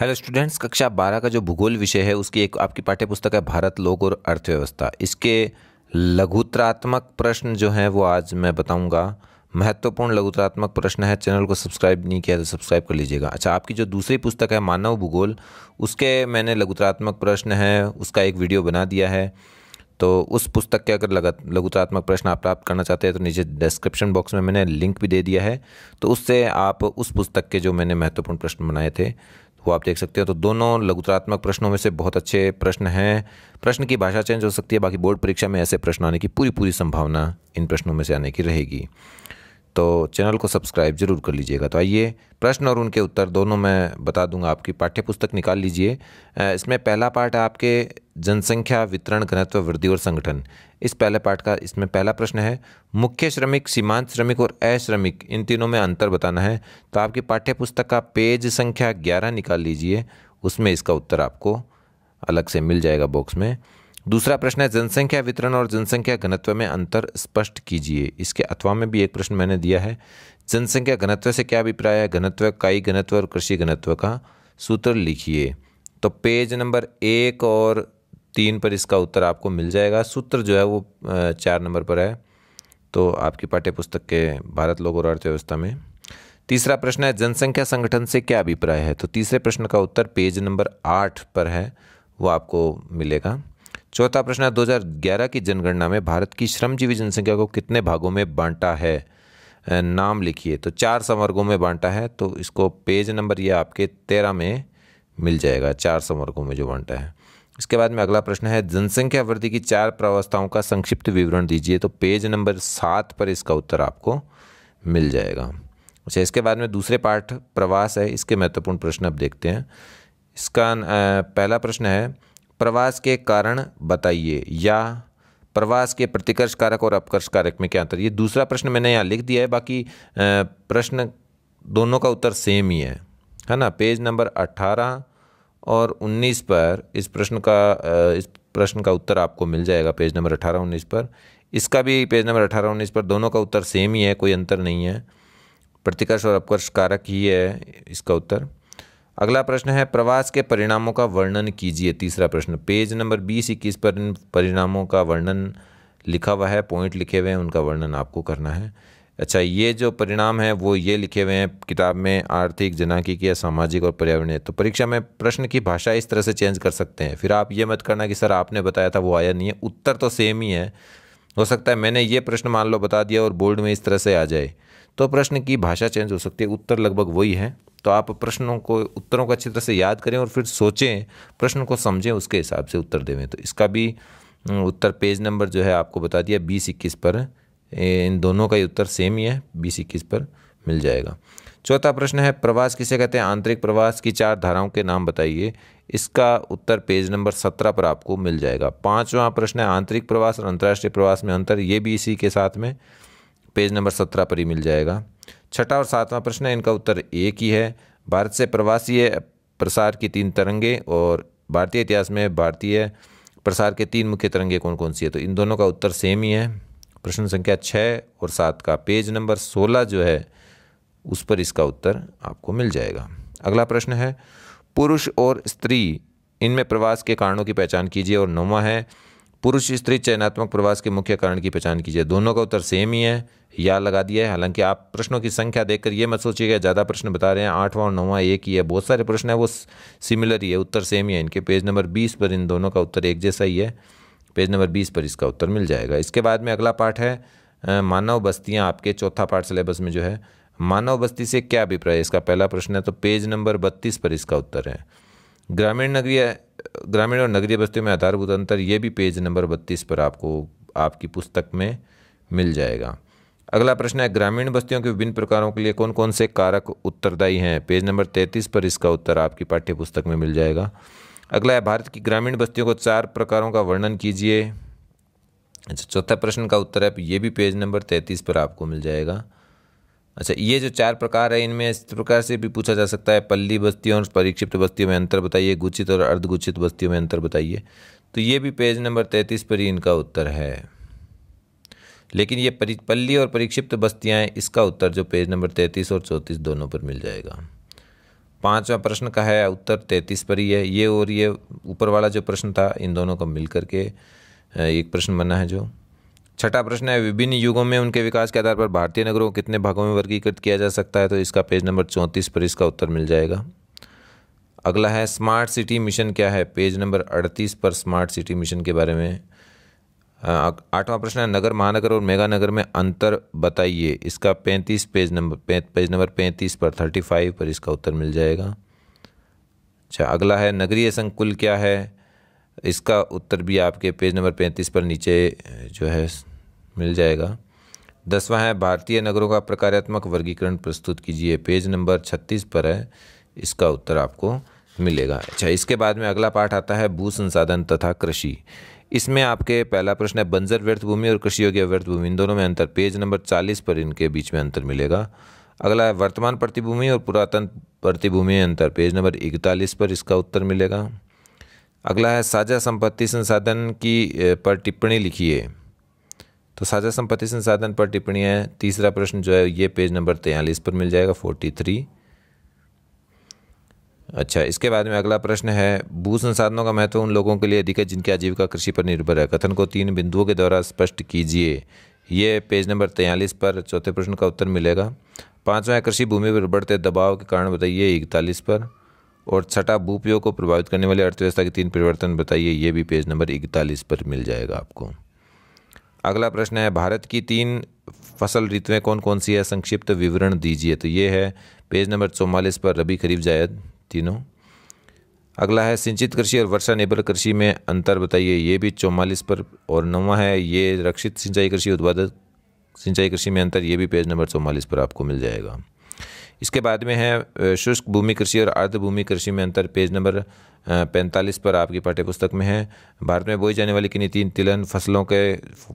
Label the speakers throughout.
Speaker 1: hello students कक्षा बारह का जो भूगोल विषय है उसकी एक आपकी पाठ्यपुस्तक है भारत लोक और अर्थव्यवस्था इसके लघुतरात्मक प्रश्न जो हैं वो आज मैं बताऊंगा महत्वपूर्ण लघुतरात्मक प्रश्न है चैनल को सब्सक्राइब नहीं किया तो सब्सक्राइब कर लीजिएगा अच्छा आपकी जो दूसरी पुस्तक है मानव भूगोल उसके मैंने लघुतरात्मक प्रश्न है उसका एक वीडियो बना दिया है तो उस पुस्तक के अगर लघुतात्मक प्रश्न आप प्राप्त करना चाहते हैं तो नीचे डिस्क्रिप्शन बॉक्स में मैंने लिंक भी दे दिया है तो उससे आप उस पुस्तक के जो मैंने महत्वपूर्ण प्रश्न बनाए थे वो आप देख सकते हो तो दोनों लघुतरात्मक प्रश्नों में से बहुत अच्छे प्रश्न हैं प्रश्न की भाषा चेंज हो सकती है बाकी बोर्ड परीक्षा में ऐसे प्रश्न आने की पूरी पूरी संभावना इन प्रश्नों में से आने की रहेगी तो चैनल को सब्सक्राइब जरूर कर लीजिएगा तो आइए प्रश्न और उनके उत्तर दोनों मैं बता दूंगा आपकी पाठ्यपुस्तक निकाल लीजिए इसमें पहला पाठ है आपके जनसंख्या वितरण घनत्व वृद्धि और संगठन इस पहले पाठ का इसमें पहला प्रश्न है मुख्य श्रमिक सीमांत श्रमिक और अश्रमिक इन तीनों में अंतर बताना है तो आपकी पाठ्यपुस्तक का पेज संख्या ग्यारह निकाल लीजिए उसमें इसका उत्तर आपको अलग से मिल जाएगा बॉक्स में दूसरा प्रश्न है जनसंख्या वितरण और जनसंख्या घनत्व में अंतर स्पष्ट कीजिए इसके अथवा में भी एक प्रश्न मैंने दिया है जनसंख्या घनत्व से क्या अभिप्राय है घनत्व काई घनत्व और कृषि घनत्व का सूत्र लिखिए तो पेज नंबर एक और तीन पर इसका उत्तर आपको मिल जाएगा सूत्र जो है वो चार नंबर पर है तो आपकी पाठ्य पुस्तक के भारत लोग और अर्थव्यवस्था में तीसरा प्रश्न है जनसंख्या संगठन से क्या अभिप्राय है तो तीसरे प्रश्न का उत्तर पेज नंबर आठ पर है वो आपको मिलेगा चौथा प्रश्न है 2011 की जनगणना में भारत की श्रमजीवी जनसंख्या को कितने भागों में बांटा है नाम लिखिए तो चार संवर्गों में बांटा है तो इसको पेज नंबर ये आपके तेरह में मिल जाएगा चार संवर्गों में जो बांटा है इसके बाद में अगला प्रश्न है जनसंख्या वृद्धि की चार प्रावस्थाओं का संक्षिप्त विवरण दीजिए तो पेज नंबर सात पर इसका उत्तर आपको मिल जाएगा अच्छा इसके बाद में दूसरे पाठ प्रवास है इसके महत्वपूर्ण प्रश्न अब देखते हैं इसका पहला प्रश्न है प्रवास के कारण बताइए या प्रवास के प्रतिकर्ष कारक और अपकर्ष कारक में क्या अंतर ये दूसरा प्रश्न मैंने यहाँ लिख दिया है बाकी प्रश्न दोनों का उत्तर सेम ही है है ना पेज नंबर 18 और 19 पर इस प्रश्न का इस प्रश्न का उत्तर आपको मिल जाएगा पेज नंबर अठारह उन्नीस पर इसका भी पेज नंबर अठारह उन्नीस पर दोनों का उत्तर सेम ही है कोई अंतर नहीं है प्रतिकर्ष और अपकर्ष कारक ही है इसका उत्तर अगला प्रश्न है प्रवास के परिणामों का वर्णन कीजिए तीसरा प्रश्न पेज नंबर बीस इक्कीस पर इन परिणामों का वर्णन लिखा हुआ है पॉइंट लिखे हुए हैं उनका वर्णन आपको करना है अच्छा ये जो परिणाम है वो ये लिखे हुए हैं किताब में आर्थिक जनाकी की सामाजिक और पर्यावरणीय तो परीक्षा में प्रश्न की भाषा इस तरह से चेंज कर सकते हैं फिर आप ये मत करना कि सर आपने बताया था वो आया नहीं है उत्तर तो सेम ही है हो सकता है मैंने ये प्रश्न मान लो बता दिया और बोर्ड में इस तरह से आ जाए तो प्रश्न की भाषा चेंज हो सकती है उत्तर लगभग वही है तो आप प्रश्नों को उत्तरों को अच्छी तरह से याद करें और फिर सोचें प्रश्न को समझें उसके हिसाब से उत्तर देवें तो इसका भी उत्तर पेज नंबर जो है आपको बता दिया बीस इक्कीस पर इन दोनों का ही उत्तर सेम ही है बीस इक्कीस पर मिल जाएगा चौथा प्रश्न है प्रवास किसे कहते हैं आंतरिक प्रवास की चार धाराओं के नाम बताइए इसका उत्तर पेज नंबर सत्रह पर आपको मिल जाएगा पांचवा प्रश्न है आंतरिक प्रवास और अंतर्राष्ट्रीय प्रवास में अंतर ये भी इसी के साथ में पेज नंबर सत्रह पर ही मिल जाएगा छठा और सातवां प्रश्न है इनका उत्तर एक ही है भारत से प्रवासीय प्रसार की तीन तरंगे और भारतीय इतिहास में भारतीय प्रसार के तीन मुख्य तरंगे कौन कौन सी है तो इन दोनों का उत्तर सेम ही है प्रश्न संख्या छः और सात का पेज नंबर सोलह जो है उस पर इसका उत्तर आपको मिल जाएगा अगला प्रश्न है पुरुष और स्त्री इनमें प्रवास के कारणों की पहचान कीजिए और नौवा है पुरुष स्त्री चयनात्मक प्रवास के मुख्य कारण की पहचान कीजिए दोनों का उत्तर सेम ही है या लगा दिया है हालांकि आप प्रश्नों की संख्या देखकर ये मत सोचिएगा ज़्यादा प्रश्न बता रहे हैं आठवां और नौवां एक ही है बहुत सारे प्रश्न हैं वो सिमिलर ही है उत्तर सेम ही है इनके पेज नंबर बीस पर इन दोनों का उत्तर एक जैसा ही है पेज नंबर बीस पर इसका उत्तर मिल जाएगा इसके बाद में अगला पाठ है मानव बस्तियाँ आपके चौथा पाठ सिलेबस में जो है मानव बस्ती से क्या अभिप्राय इसका पहला प्रश्न है तो पेज नंबर बत्तीस पर इसका उत्तर है ग्रामीण नगरीय ग्रामीण और नगरीय बस्तियों में आधारभूत अंतर ये भी पेज नंबर बत्तीस पर आपको आपकी पुस्तक में मिल जाएगा अगला प्रश्न है ग्रामीण बस्तियों के विभिन्न प्रकारों के लिए कौन कौन से कारक उत्तरदायी हैं पेज नंबर तैंतीस पर इसका उत्तर आपकी पाठ्य पुस्तक में मिल जाएगा अगला है भारत की ग्रामीण बस्तियों को चार प्रकारों का वर्णन कीजिए अच्छा चौथा प्रश्न का उत्तर है ये भी पेज नंबर तैंतीस पर आपको मिल जाएगा अच्छा ये जो चार प्रकार है इनमें इस प्रकार से भी पूछा जा सकता है पल्ली बस्तियों और परिक्षिप्त बस्तियों में अंतर बताइए गुचित और अर्धगुचित बस्तियों में अंतर बताइए तो ये भी पेज नंबर तैंतीस पर ही इनका उत्तर है लेकिन ये पल्ली और परिक्षिप्त बस्तियाँ हैं इसका उत्तर जो पेज नंबर तैंतीस और चौंतीस दोनों पर मिल जाएगा पाँचवा प्रश्न का है उत्तर तैंतीस पर ही है ये और ये ऊपर वाला जो प्रश्न था इन दोनों का मिल करके एक प्रश्न बना है जो छठा प्रश्न है विभिन्न युगों में उनके विकास के आधार पर भारतीय नगरों को कितने भागों में वर्गीकृत किया जा सकता है तो इसका पेज नंबर चौंतीस पर इसका उत्तर मिल जाएगा अगला है स्मार्ट सिटी मिशन क्या है पेज नंबर अड़तीस पर स्मार्ट सिटी मिशन के बारे में आठवां प्रश्न है नगर महानगर और मेगा नगर में अंतर बताइए इसका पैंतीस पेज नंबर पेज नंबर पैंतीस पर थर्टी फाइव पर इसका उत्तर मिल जाएगा अच्छा अगला है नगरीय संकुल क्या है इसका उत्तर भी आपके पेज नंबर पैंतीस पर नीचे जो है मिल जाएगा दसवां है भारतीय नगरों का प्रकारात्मक वर्गीकरण प्रस्तुत कीजिए पेज नंबर छत्तीस पर है इसका उत्तर आपको मिलेगा अच्छा इसके बाद में अगला पाठ आता है भू संसाधन तथा कृषि इसमें आपके पहला प्रश्न है बंजर व्यर्थ भूमि और कृषि योग्य व्यर्थ भूमि इन दोनों में अंतर पेज नंबर चालीस पर इनके बीच में अंतर मिलेगा अगला है वर्तमान प्रतिभूमि और पुरातन प्रतिभूमि अंतर पेज नंबर इकतालीस पर इसका उत्तर मिलेगा अगला है साझा संपत्ति संसाधन की पर टिप्पणी लिखिए तो साझा संपत्ति संसाधन पर टिप्पणी है तीसरा प्रश्न जो है ये पेज नंबर तेयलिस पर मिल जाएगा फोर्टी थ्री अच्छा इसके बाद में अगला प्रश्न है भू संसाधनों का महत्व उन लोगों के लिए अधिक है जिनकी आजीविका कृषि पर निर्भर है कथन को तीन बिंदुओं के द्वारा स्पष्ट कीजिए ये पेज नंबर तैंतालीस पर चौथे प्रश्न का उत्तर मिलेगा पाँचवा है कृषि भूमि पर बढ़ते दबाव के कारण बताइए इकतालीस पर और छठा भूपयोग को प्रभावित करने वाले अर्थव्यवस्था के तीन परिवर्तन बताइए ये भी पेज नंबर इकतालीस पर मिल जाएगा आपको अगला प्रश्न है भारत की तीन फसल ऋतुएँ कौन कौन सी है संक्षिप्त विवरण दीजिए तो ये है पेज नंबर चौवालीस पर रबी खरीफ जायद तीनों अगला है सिंचित कृषि और वर्षा निर्भर कृषि में अंतर बताइए ये भी चौवालीस पर और नवा है ये रक्षित सिंचाई कृषि उत्पादक सिंचाई कृषि में अंतर ये भी पेज नंबर चौवालीस पर आपको मिल जाएगा इसके बाद में है शुष्क भूमि कृषि और अर्धभूमि भूमि कृषि में अंतर पेज नंबर पैंतालीस पर आपकी पाठ्यपुस्तक में है भारत में बोई जाने वाली किन्नी तिलहन फसलों के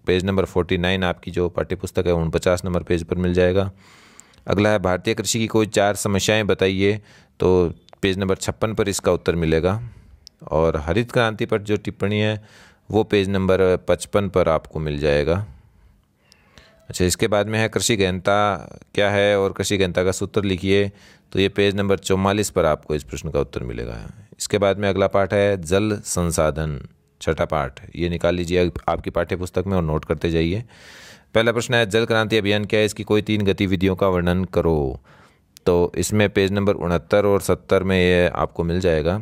Speaker 1: पेज नंबर फोर्टी नाइन आपकी जो पाठ्यपुस्तक है उनपचास नंबर पेज पर मिल जाएगा अगला है भारतीय कृषि की कोई चार समस्याएं बताइए तो पेज नंबर छप्पन पर इसका उत्तर मिलेगा और हरित क्रांति पर जो टिप्पणी है वो पेज नंबर पचपन पर आपको मिल जाएगा अच्छा इसके बाद में है कृषि गहनता क्या है और कृषि गहनता का सूत्र लिखिए तो ये पेज नंबर चौवालीस पर आपको इस प्रश्न का उत्तर मिलेगा इसके बाद में अगला पाठ है जल संसाधन छठा पाठ ये निकाल लीजिए आपकी पाठ्य पुस्तक में और नोट करते जाइए पहला प्रश्न है जल क्रांति अभियान क्या है इसकी कोई तीन गतिविधियों का वर्णन करो तो इसमें पेज नंबर उनहत्तर और सत्तर में ये आपको मिल जाएगा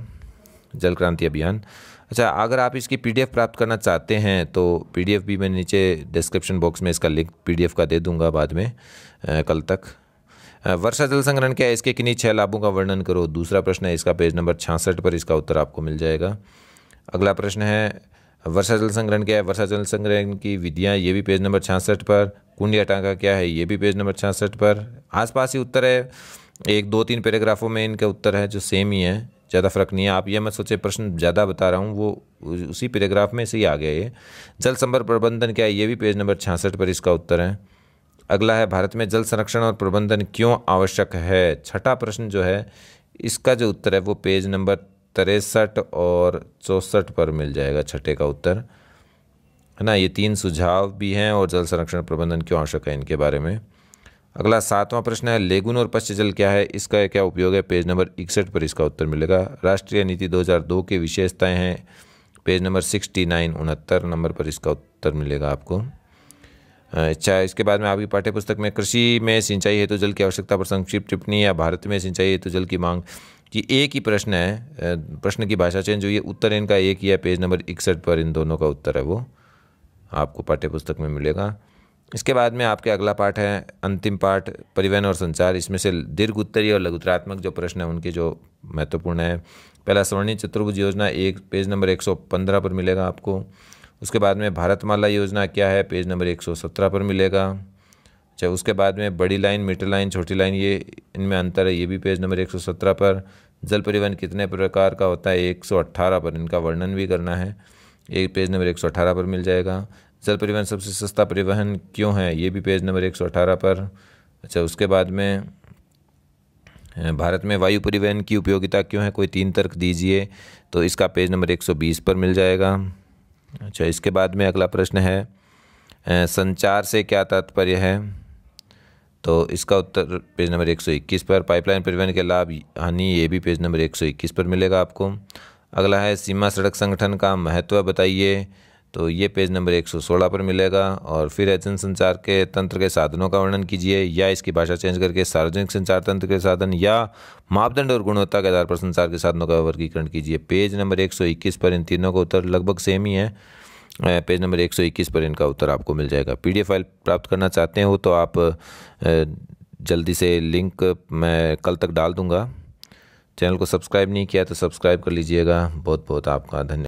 Speaker 1: जल क्रांति अभियान अच्छा अगर आप इसकी पीडीएफ प्राप्त करना चाहते हैं तो पीडीएफ भी मैं नीचे डिस्क्रिप्शन बॉक्स में इसका लिंक पीडीएफ का दे दूंगा बाद में आ, कल तक वर्षा जल संग्रहण क्या है इसके किन्हीं छः लाभों का वर्णन करो दूसरा प्रश्न है इसका पेज नंबर छियासठ पर इसका उत्तर आपको मिल जाएगा अगला प्रश्न है वर्षा जल संग्रहण क्या है वर्षा जल संग्रहण की विधियाँ ये भी पेज नंबर छियासठ पर कुंडिया टाँगा क्या है ये भी पेज नंबर छियासठ पर आसपास ही उत्तर है एक दो तीन पैराग्राफों में इनका उत्तर है जो सेम ही है ज़्यादा फ़र्क नहीं है आप ये मत सोचे प्रश्न ज़्यादा बता रहा हूँ वो उसी पैराग्राफ में से ही आ गया ये जल संभर प्रबंधन क्या है ये भी पेज नंबर छियासठ पर इसका उत्तर है अगला है भारत में जल संरक्षण और प्रबंधन क्यों आवश्यक है छठा प्रश्न जो है इसका जो उत्तर है वो पेज नंबर तिरसठ और चौंसठ पर मिल जाएगा छठे का उत्तर है ना ये तीन सुझाव भी हैं और जल संरक्षण प्रबंधन क्यों आवश्यक है इनके बारे में अगला सातवां प्रश्न है लेगुन और पश्च्य जल क्या है इसका क्या उपयोग है पेज नंबर इकसठ पर इसका उत्तर मिलेगा राष्ट्रीय नीति 2002 की विशेषताएं हैं पेज नंबर सिक्सटी नाइन उनहत्तर नंबर पर इसका उत्तर मिलेगा आपको अच्छा इसके बाद में आपकी पाठ्यपुस्तक में कृषि में सिंचाई हेतु तो जल की आवश्यकता पर संक्षिप्त टिप्पणी या भारत में सिंचाई हेतु तो जल की मांग कि एक ही प्रश्न है प्रश्न की भाषा चेंज हुई है उत्तर इनका एक ही है पेज नंबर इकसठ पर इन दोनों का उत्तर है वो आपको पाठ्यपुस्तक में मिलेगा इसके बाद में आपके अगला पाठ है अंतिम पाठ परिवहन और संचार इसमें से दीर्घ उत्तरीय और लघुतरात्मक जो प्रश्न है उनके जो महत्वपूर्ण है पहला स्वर्णी चतुर्भुज योजना एक पेज नंबर 115 पर मिलेगा आपको उसके बाद में भारतमाला योजना क्या है पेज नंबर 117 पर मिलेगा अच्छा उसके बाद में बड़ी लाइन मीटर लाइन छोटी लाइन ये इनमें अंतर है ये भी पेज नंबर 117 पर जल परिवहन कितने प्रकार का होता है 118 पर इनका वर्णन भी करना है एक पेज नंबर 118 पर मिल जाएगा जल परिवहन सबसे सस्ता परिवहन क्यों है ये भी पेज नंबर 118 पर अच्छा उसके बाद में भारत में वायु परिवहन की उपयोगिता क्यों है कोई तीन तर्क दीजिए तो इसका पेज नंबर 120 पर मिल जाएगा अच्छा इसके बाद में अगला प्रश्न है संचार से क्या तात्पर्य है तो इसका उत्तर पेज नंबर 121 पर पाइपलाइन परिवहन के लाभ हानि ये भी पेज नंबर 121 पर मिलेगा आपको अगला है सीमा सड़क संगठन का महत्व बताइए तो ये पेज नंबर 116 पर मिलेगा और फिर है संचार के तंत्र के साधनों का वर्णन कीजिए या इसकी भाषा चेंज करके सार्वजनिक संचार तंत्र के साधन या मापदंड और गुणवत्ता के आधार पर संचार के साधनों का वर्गीकरण कीजिए पेज नंबर 121 पर इन तीनों का उत्तर लगभग सेम ही है पेज नंबर 121 पर इनका उत्तर आपको मिल जाएगा पी फाइल प्राप्त करना चाहते हो तो आप जल्दी से लिंक मैं कल तक डाल दूँगा चैनल को सब्सक्राइब नहीं किया तो सब्सक्राइब कर लीजिएगा बहुत बहुत आपका धन्यवाद